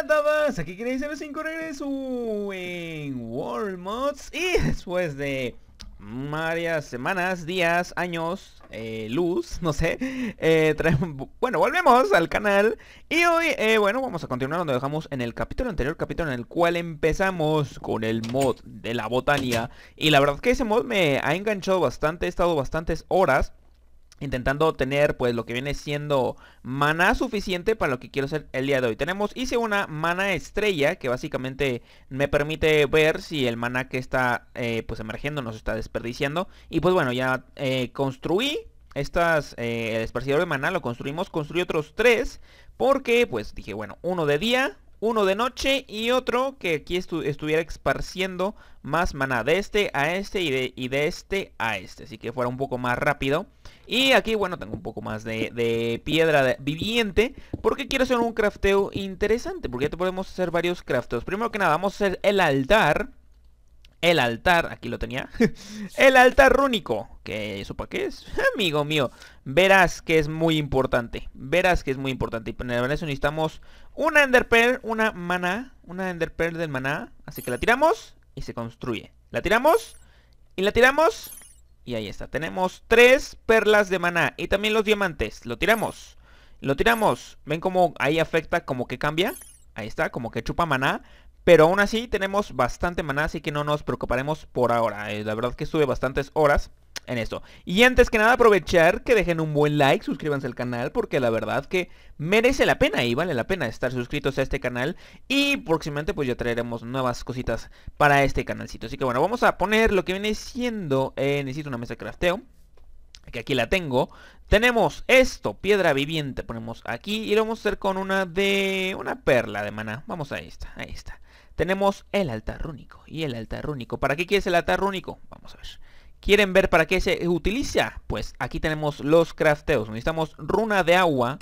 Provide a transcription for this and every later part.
Hola a todos, aquí correr 5 regreso en World Mods Y después de varias semanas, días, años, eh, luz, no sé eh, Bueno, volvemos al canal Y hoy, eh, bueno, vamos a continuar donde dejamos en el capítulo anterior Capítulo en el cual empezamos con el mod de la botanía Y la verdad que ese mod me ha enganchado bastante, he estado bastantes horas Intentando tener pues lo que viene siendo maná suficiente para lo que quiero hacer el día de hoy. Tenemos, hice una mana estrella que básicamente me permite ver si el mana que está eh, pues emergiendo nos está desperdiciando. Y pues bueno, ya eh, construí estas, eh, el esparcidor de mana lo construimos, construí otros tres. Porque pues dije, bueno, uno de día, uno de noche y otro que aquí estuviera esparciendo más maná de este a este y de, este a este. Así que fuera un poco más rápido. Y aquí, bueno, tengo un poco más de, piedra viviente porque quiero hacer un crafteo interesante porque ya te podemos hacer varios crafteos. Primero que nada, vamos a hacer el altar el altar, aquí lo tenía, el altar rúnico, que eso para qué es, amigo mío, verás que es muy importante, verás que es muy importante, y para eso necesitamos una enderpearl, una maná, una enderpearl del maná, así que la tiramos y se construye, la tiramos y la tiramos y ahí está, tenemos tres perlas de maná y también los diamantes, lo tiramos, lo tiramos, ven cómo ahí afecta, como que cambia, ahí está, como que chupa maná, pero aún así tenemos bastante maná, así que no nos preocuparemos por ahora. Eh, la verdad que estuve bastantes horas en esto. Y antes que nada aprovechar que dejen un buen like, suscríbanse al canal, porque la verdad que merece la pena y vale la pena estar suscritos a este canal. Y próximamente pues ya traeremos nuevas cositas para este canalcito. Así que bueno, vamos a poner lo que viene siendo... Eh, necesito una mesa de crafteo que aquí la tengo. Tenemos esto, piedra viviente, ponemos aquí y lo vamos a hacer con una de una perla de maná. Vamos a esta, ahí está tenemos el altar rúnico y el altar rúnico. ¿Para qué quieres el altar rúnico? Vamos a ver. ¿Quieren ver para qué se utiliza? Pues aquí tenemos los crafteos. Necesitamos runa de agua,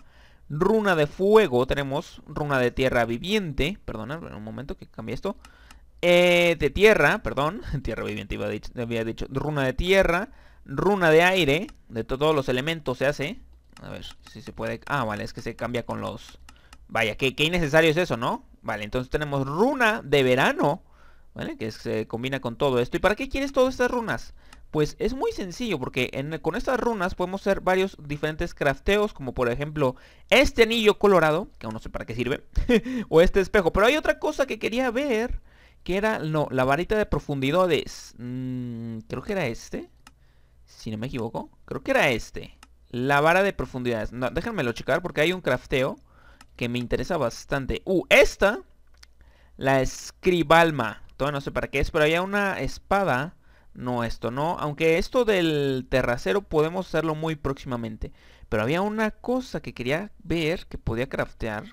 runa de fuego, tenemos runa de tierra viviente. en un momento que cambie esto. Eh, de tierra, perdón, tierra viviente había dicho, runa de tierra, runa de aire, de todos los elementos se hace. A ver si se puede... Ah, vale, es que se cambia con los Vaya, qué, qué innecesario es eso, ¿no? Vale, entonces tenemos runa de verano, ¿vale? Que se combina con todo esto. ¿Y para qué quieres todas estas runas? Pues es muy sencillo porque con estas runas podemos hacer varios diferentes crafteos como por ejemplo este anillo colorado, que aún no sé para qué sirve, o este espejo. Pero hay otra cosa que quería ver, que era no, la varita de profundidades. Mm, creo que era este, si no me equivoco, creo que era este. La vara de profundidades, no, déjenmelo checar porque hay un crafteo que me interesa bastante. Uh, esta, la escribalma. Todavía no sé para qué es, pero había una espada. No, esto no. Aunque esto del terracero podemos hacerlo muy próximamente. Pero había una cosa que quería ver que podía craftear.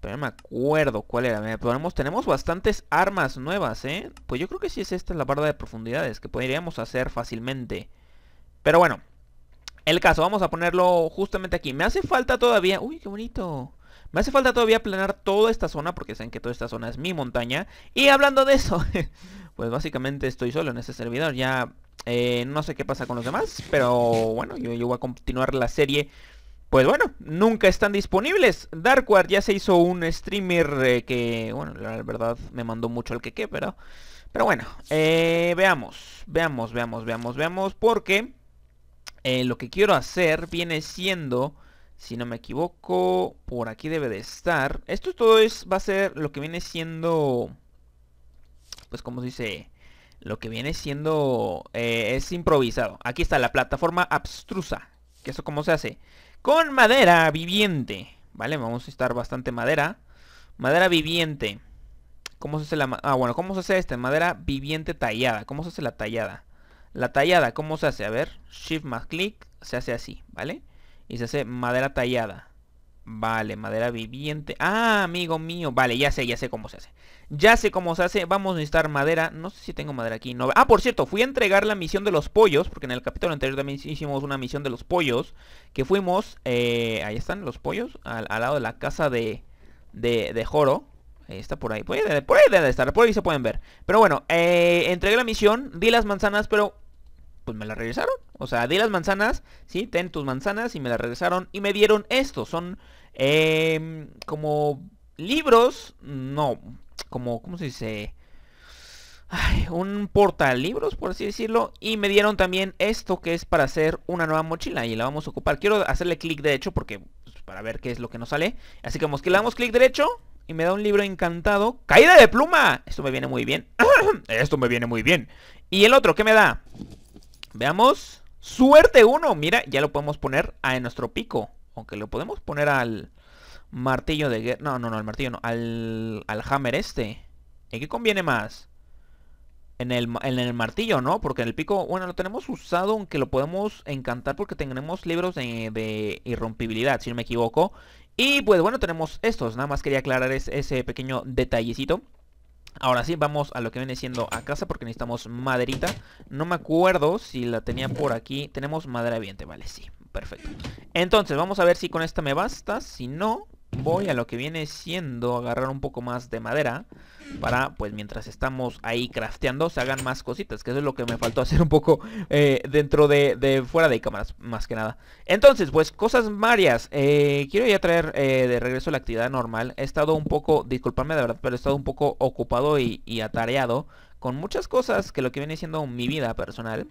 Pero no me acuerdo cuál era. tenemos bastantes armas nuevas, ¿eh? Pues yo creo que sí es esta la barda de profundidades que podríamos hacer fácilmente. Pero bueno. El caso, vamos a ponerlo justamente aquí. Me hace falta todavía... Uy, qué bonito. Me hace falta todavía planear toda esta zona porque saben que toda esta zona es mi montaña. Y hablando de eso, pues básicamente estoy solo en este servidor. Ya eh, no sé qué pasa con los demás, pero bueno, yo, voy a continuar la serie. Pues bueno, nunca están disponibles. Darkward ya se hizo un streamer eh, que, bueno, la verdad me mandó mucho el que pero... Pero bueno, eh, veamos, veamos, veamos, veamos, veamos, porque lo que quiero hacer viene siendo si no me equivoco, por aquí debe de estar. Esto todo es, va a ser lo que viene siendo... Pues como se dice... Lo que viene siendo... Eh, es improvisado. Aquí está la plataforma abstrusa. Que eso cómo se hace. Con madera viviente. Vale, vamos a estar bastante madera. Madera viviente. ¿Cómo se hace la... Ah, bueno, ¿cómo se hace esta? Madera viviente tallada. ¿Cómo se hace la tallada? La tallada, ¿cómo se hace? A ver, Shift más clic, se hace así, ¿vale? Y se hace madera tallada. Vale, madera viviente. Ah, amigo mío. Vale, ya sé, ya sé cómo se hace. Ya sé cómo se hace. Vamos a necesitar madera. No sé si tengo madera aquí. No... Ah, por cierto, fui a entregar la misión de los pollos. Porque en el capítulo anterior también hicimos una misión de los pollos. Que fuimos... Eh, ahí están los pollos. Al, lado de la casa de, de, de Joro. Está por ahí. Por ahí, debe, estar. Por ahí se pueden ver. Pero bueno, eh, entregué la misión. Di las manzanas, pero pues, me la regresaron. O sea, di las manzanas, si ten tus manzanas y me la regresaron. Y me dieron esto, son em, como libros, no, como, ¿cómo se dice? Un un libros, por así decirlo. Y me dieron también esto que es para hacer una nueva mochila. Y la vamos a ocupar. Quiero hacerle clic derecho porque pues, para ver qué es lo que nos sale. Así que vamos, que le damos clic derecho. Y me da un libro encantado. ¡Caída de pluma! Esto me viene muy bien. esto me viene muy bien. Y el otro, ¿qué me da? Veamos. Suerte uno, Mira, ya lo podemos poner a nuestro pico. Aunque lo podemos poner al martillo de guerra. No, no, no, al martillo no. Al, al hammer este. ¿En qué conviene más? En el, martillo, ¿no? Porque en el pico, bueno, lo tenemos usado, aunque lo podemos encantar porque tenemos libros de, irrompibilidad, si no me equivoco. Y pues bueno, tenemos estos. Nada más quería aclarar ese pequeño detallecito. Ahora sí, vamos a lo que viene siendo a casa porque necesitamos maderita. No me acuerdo si la tenía por aquí. Tenemos madera viente, vale, sí, perfecto. Entonces, vamos a ver si con esta me basta. Si no, voy a lo que viene siendo agarrar un poco más de madera para, pues mientras estamos ahí crafteando, se hagan más cositas, que eso es lo que me faltó hacer un poco eh, dentro de, fuera de cámaras, más que nada. Entonces, pues cosas varias, eh, quiero ya traer eh, de regreso la actividad normal, he estado un poco, disculpadme de verdad, pero he estado un poco ocupado y, atareado con muchas cosas que lo que viene siendo mi vida personal.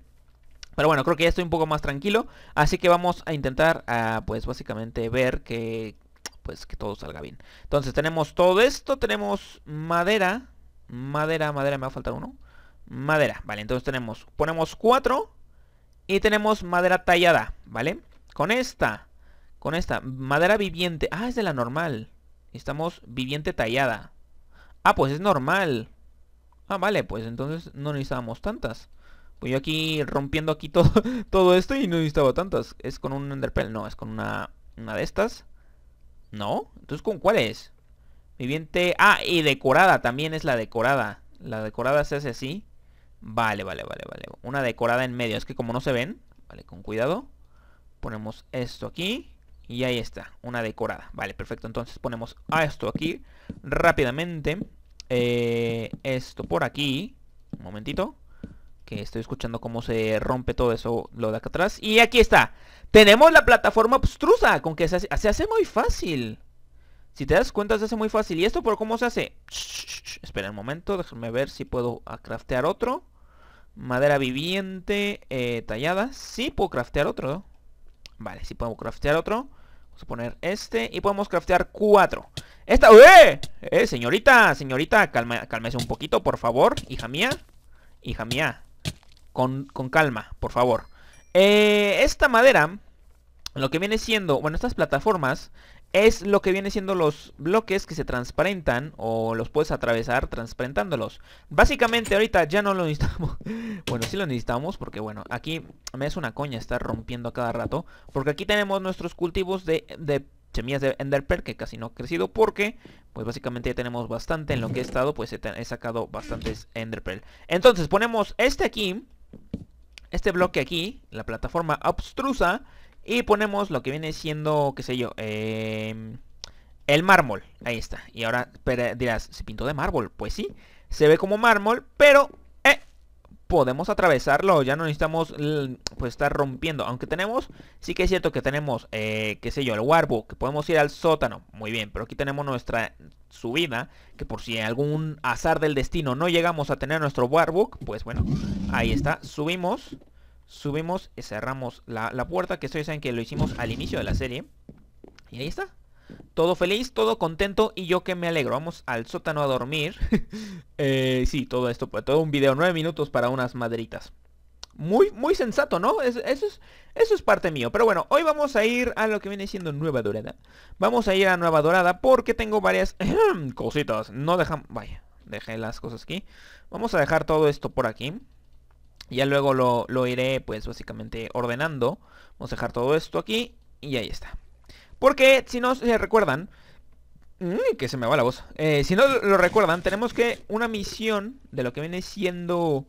Pero bueno, creo que ya estoy un poco más tranquilo. Así que vamos a intentar, ah, pues básicamente ver que pues que todo salga bien. Entonces tenemos todo esto, tenemos madera, madera, madera, me va a faltar uno. Madera, vale, entonces tenemos, ponemos cuatro y tenemos madera tallada, ¿vale? Con esta, con esta, madera viviente, ah, es de la normal. Estamos viviente tallada. Ah, pues es normal. Ah, vale, pues entonces no necesitábamos tantas. Pues yo aquí rompiendo aquí todo, todo esto y no necesitaba tantas. Es con un enderpearl, no, es con una, una de estas. ¿No? Entonces, ¿con cuál es? Viviente... Ah, y decorada también es la decorada. La decorada se hace así. Vale, vale, vale, vale. Una decorada en medio. Es que como no se ven... Vale, con cuidado. Ponemos esto aquí. Y ahí está, una decorada. Vale, perfecto. Entonces ponemos a esto aquí rápidamente. Eh, esto por aquí. Un momentito que estoy escuchando cómo se rompe todo eso, lo de acá atrás. Y aquí está. Tenemos la plataforma obstrusa, con que se hace, muy fácil. Si te das cuenta, se hace muy fácil. ¿Y esto por cómo se hace? espera un momento, déjame ver si puedo ah, craftear otro. Madera viviente, eh, tallada. Sí, puedo craftear otro. Vale, sí puedo craftear otro. Vamos a poner este y podemos craftear cuatro. Esta... ¡Eh! eh señorita! Señorita, cálmese un poquito, por favor, hija mía. Hija mía, con, calma, por favor. Eh, esta madera, lo que viene siendo, bueno, estas plataformas, es lo que viene siendo los bloques que se transparentan o los puedes atravesar transparentándolos. Básicamente ahorita ya no lo necesitamos. bueno, sí lo necesitamos porque bueno, aquí me es una coña estar rompiendo a cada rato. Porque aquí tenemos nuestros cultivos de, de semillas de enderpearl que casi no ha crecido porque pues básicamente ya tenemos bastante en lo que he estado pues he, he sacado bastantes enderpearl. Entonces ponemos este aquí este bloque aquí, la plataforma obstrusa, y ponemos lo que viene siendo, qué sé yo, em, el mármol. Ahí está. Y ahora dirás, ¿se pintó de mármol? Pues sí, se ve como mármol, pero podemos atravesarlo, ya no necesitamos pues estar rompiendo, aunque tenemos, sí que es cierto que tenemos, eh, qué sé yo, el warbook, que podemos ir al sótano, muy bien, pero aquí tenemos nuestra subida, que por si algún azar del destino no llegamos a tener nuestro warbook, pues bueno, ahí está, subimos, subimos, y cerramos la, puerta, que ustedes saben que lo hicimos al inicio de la serie, y ahí está, todo feliz, todo contento y yo que me alegro. Vamos al sótano a dormir. Eh, sí, todo esto, pues, todo un video, nueve minutos para unas maderitas. Muy, muy sensato, ¿no? eso, es, eso es parte mío. Pero bueno, hoy vamos a ir a lo que viene siendo Nueva Dorada. Vamos a ir a Nueva Dorada porque tengo varias cositas. No dejamos... Vaya, dejé las cosas aquí. Vamos a dejar todo esto por aquí. Ya luego lo iré, pues, básicamente ordenando. Vamos a dejar todo esto aquí y ahí está. Porque si no se recuerdan, mm, que se me va la voz. Eh, si no lo recuerdan, tenemos que una misión de lo que viene siendo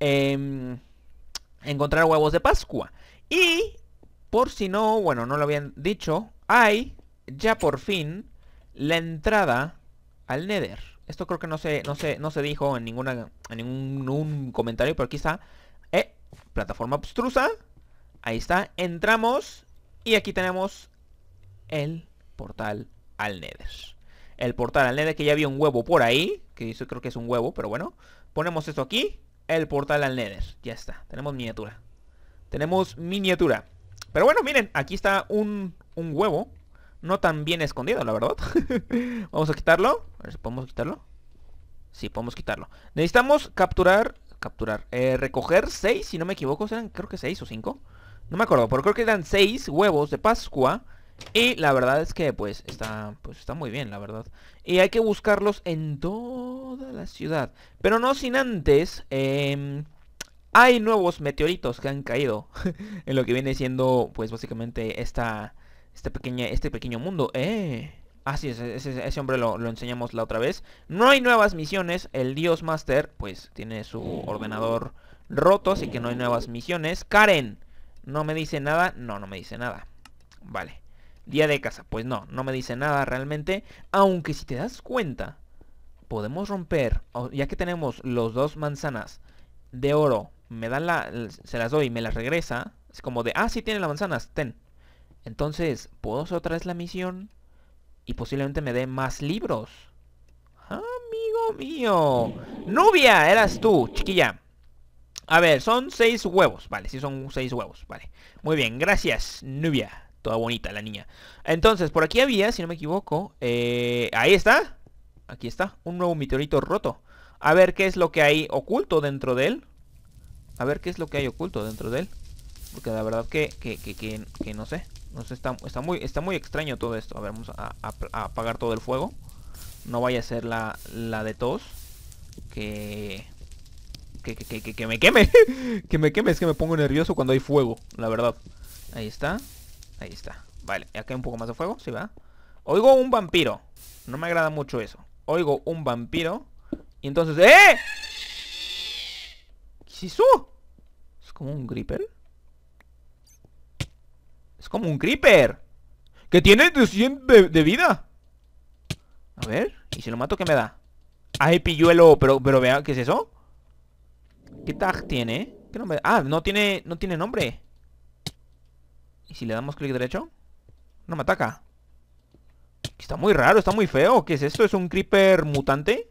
em, encontrar huevos de Pascua. Y, por si no, bueno, no lo habían dicho, hay ya por fin la entrada al Nether. Esto creo que no se, no no se dijo en, ninguna, en ningún comentario, pero aquí está. Eh, plataforma obstrusa. Ahí está, entramos y aquí tenemos el portal al Nether. El portal al Nether, que ya había un huevo por ahí, que yo creo que es un huevo, pero bueno. Ponemos esto aquí, el portal al Nether. Ya está, tenemos miniatura. Tenemos miniatura. Pero bueno, miren, aquí está un, un huevo. No tan bien escondido, la verdad. Vamos a quitarlo. A ver si podemos quitarlo. Sí, podemos quitarlo. Necesitamos capturar... Capturar. Eh, recoger seis, si no me equivoco. creo que seis o cinco, No me acuerdo, pero creo que eran seis huevos de Pascua y la verdad es que pues está, pues está muy bien, la verdad. Y hay que buscarlos en toda la ciudad. Pero no sin antes... Em, hay nuevos meteoritos que han caído en lo que viene siendo pues básicamente esta, este pequeña, este pequeño mundo. Eh, Ah, ese, hombre lo, lo, enseñamos la otra vez. No hay nuevas misiones. El Dios Master, pues, tiene su ordenador roto, así que no hay nuevas misiones. Karen, ¿no me dice nada? No, no me dice nada. Vale día de casa. Pues no, no me dice nada realmente. Aunque si te das cuenta, podemos romper, ya que tenemos los dos manzanas de oro, me da la, se las doy y me las regresa. Es como de, ah, sí tiene las manzanas, ten. Entonces, puedo hacer otra vez la misión y posiblemente me dé más libros. Amigo mío. Nubia, eras tú, chiquilla. A ver, son seis huevos. Vale, sí son seis huevos. Vale. Muy bien, gracias, Nubia. Toda bonita la niña. Entonces, por aquí había, si no me equivoco, eh, ahí está. Aquí está, un nuevo meteorito roto. A ver qué es lo que hay oculto dentro de él. A ver qué es lo que hay oculto dentro de él. Porque la verdad que, que, no sé. No está, está, muy, está muy extraño todo esto. A ver, vamos a, apagar todo el fuego. No vaya a ser la, de tos. Que, que, que, me queme. que me queme, es que me pongo nervioso cuando hay fuego, la verdad. Ahí está. Ahí está. Vale, acá hay un poco más de fuego, ¿sí va? Oigo un vampiro. No me agrada mucho eso. Oigo un vampiro. Y entonces... ¡Eh! ¿Qué es eso? ¿Es como un creeper? Es como un creeper. Que tiene 200 de, vida. A ver. ¿Y si lo mato qué me da? Ay, pilluelo. Pero, pero vea, ¿qué es eso? ¿Qué tag tiene? ¿Qué nombre? Ah, no tiene, no tiene nombre. ¿Y si le damos clic derecho? No me ataca. Está muy raro, está muy feo. ¿Qué es esto? ¿Es un creeper mutante?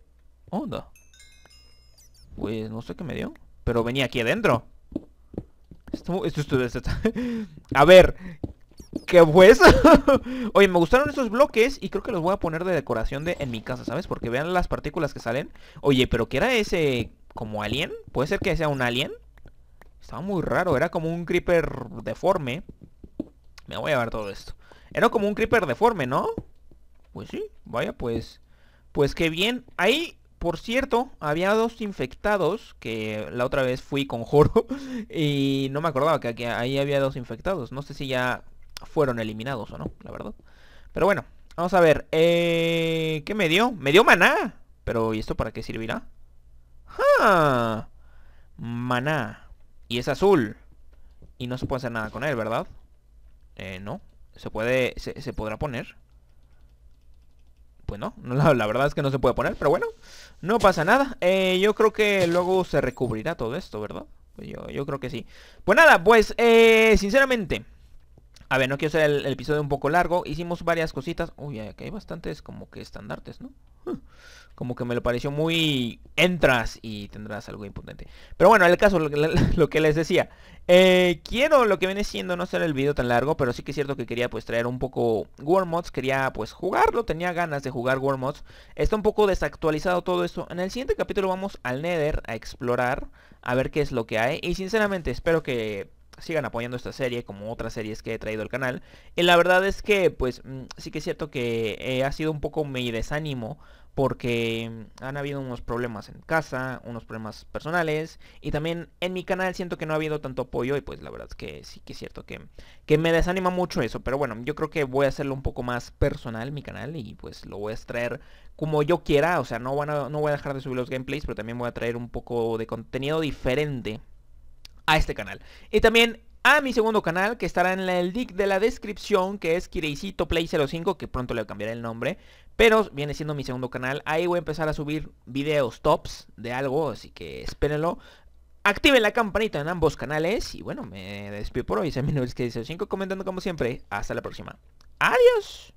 Onda. Pues no sé qué me dio. Pero venía aquí adentro. Esto, esto, esto, a ver. ¿Qué fue eso? Oye, me gustaron estos bloques y creo que los voy a poner de decoración de en mi casa, ¿sabes? Porque vean las partículas que salen. Oye, pero ¿qué era ese como alien? ¿Puede ser que sea un alien? Estaba muy raro, era como un creeper deforme. Me voy a ver todo esto. Era como un creeper deforme, ¿no? Pues sí, vaya pues. Pues qué bien. Ahí, por cierto, había dos infectados. Que la otra vez fui con Joro. Y no me acordaba que, ahí había dos infectados. No sé si ya fueron eliminados o no, la verdad. Pero bueno, vamos a ver. Eh, ¿Qué me dio? Me dio maná. Pero ¿y esto para qué servirá? ¡Ah! Maná. Y es azul. Y no se puede hacer nada con él, ¿verdad? Eh, no. ¿Se puede... Se, podrá poner? pues no, la, verdad es que no se puede poner, pero bueno, no pasa nada. Eh, yo creo que luego se recubrirá todo esto, ¿verdad? yo, yo creo que sí. Pues nada, pues eh, sinceramente, a ver, no quiero hacer el, episodio un poco largo. Hicimos varias cositas. Uy, aquí hay bastantes como que estandartes, ¿no? Como que me lo pareció muy... Entras y tendrás algo importante. Pero bueno, el caso, lo, que les decía. Eh, quiero lo que viene siendo no hacer el video tan largo, pero sí que es cierto que quería pues traer un poco Mods Quería pues jugarlo, tenía ganas de jugar Mods Está un poco desactualizado todo esto. En el siguiente capítulo vamos al Nether a explorar, a ver qué es lo que hay. Y sinceramente espero que sigan apoyando esta serie como otras series que he traído al canal. Y la verdad es que pues mm, sí que es cierto que eh, ha sido un poco mi desánimo porque mm, han habido unos problemas en casa, unos problemas personales y también en mi canal siento que no ha habido tanto apoyo y pues la verdad es que sí que es cierto que, que me desanima mucho eso, pero bueno, yo creo que voy a hacerlo un poco más personal mi canal y pues lo voy a extraer como yo quiera, o sea, no, a, no voy a dejar de subir los gameplays, pero también voy a traer un poco de contenido diferente a este canal. Y también a mi segundo canal que estará en el link de la descripción que es Kireicito Play 05 que pronto le cambiaré el nombre pero viene siendo mi segundo canal ahí voy a empezar a subir videos tops de algo así que espérenlo activen la campanita en ambos canales y bueno me despido por hoy soy mi comentando como siempre hasta la próxima adiós